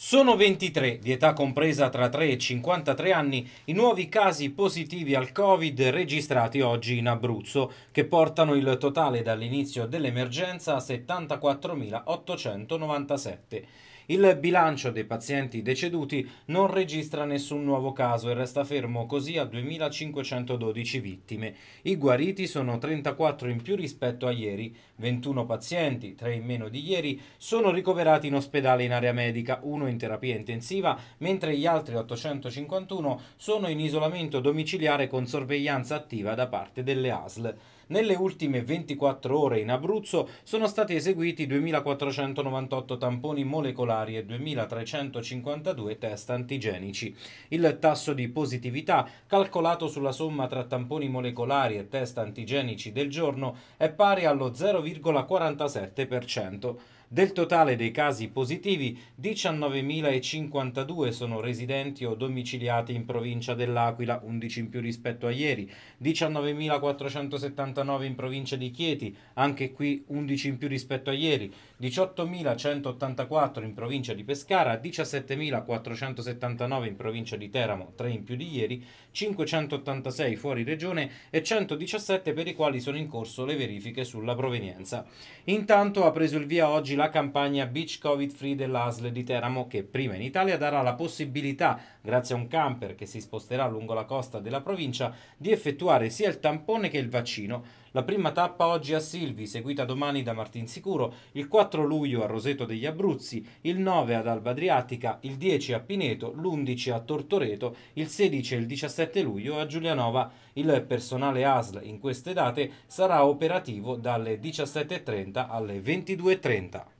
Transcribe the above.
Sono 23, di età compresa tra 3 e 53 anni, i nuovi casi positivi al Covid registrati oggi in Abruzzo, che portano il totale dall'inizio dell'emergenza a 74.897. Il bilancio dei pazienti deceduti non registra nessun nuovo caso e resta fermo così a 2.512 vittime. I guariti sono 34 in più rispetto a ieri, 21 pazienti, 3 in meno di ieri, sono ricoverati in ospedale in area medica, uno in terapia intensiva, mentre gli altri 851 sono in isolamento domiciliare con sorveglianza attiva da parte delle ASL. Nelle ultime 24 ore in Abruzzo sono stati eseguiti 2.498 tamponi molecolari molecolari e 2.352 test antigenici. Il tasso di positività, calcolato sulla somma tra tamponi molecolari e test antigenici del giorno, è pari allo 0,47%. Del totale dei casi positivi, 19.052 sono residenti o domiciliati in provincia dell'Aquila, 11 in più rispetto a ieri, 19.479 in provincia di Chieti, anche qui 11 in più rispetto a ieri, 18.184 in provincia di Chieti, provincia di Pescara, 17.479 in provincia di Teramo, 3 in più di ieri, 586 fuori regione e 117 per i quali sono in corso le verifiche sulla provenienza. Intanto ha preso il via oggi la campagna Beach Covid Free dell'ASL di Teramo che prima in Italia darà la possibilità, grazie a un camper che si sposterà lungo la costa della provincia, di effettuare sia il tampone che il vaccino. La prima tappa oggi a Silvi, seguita domani da Martinsicuro, il 4 luglio a Roseto degli Abruzzi, il 9 ad Alba Adriatica, il 10 a Pineto, l'11 a Tortoreto, il 16 e il 17 luglio a Giulianova. Il personale ASL in queste date sarà operativo dalle 17.30 alle 22.30.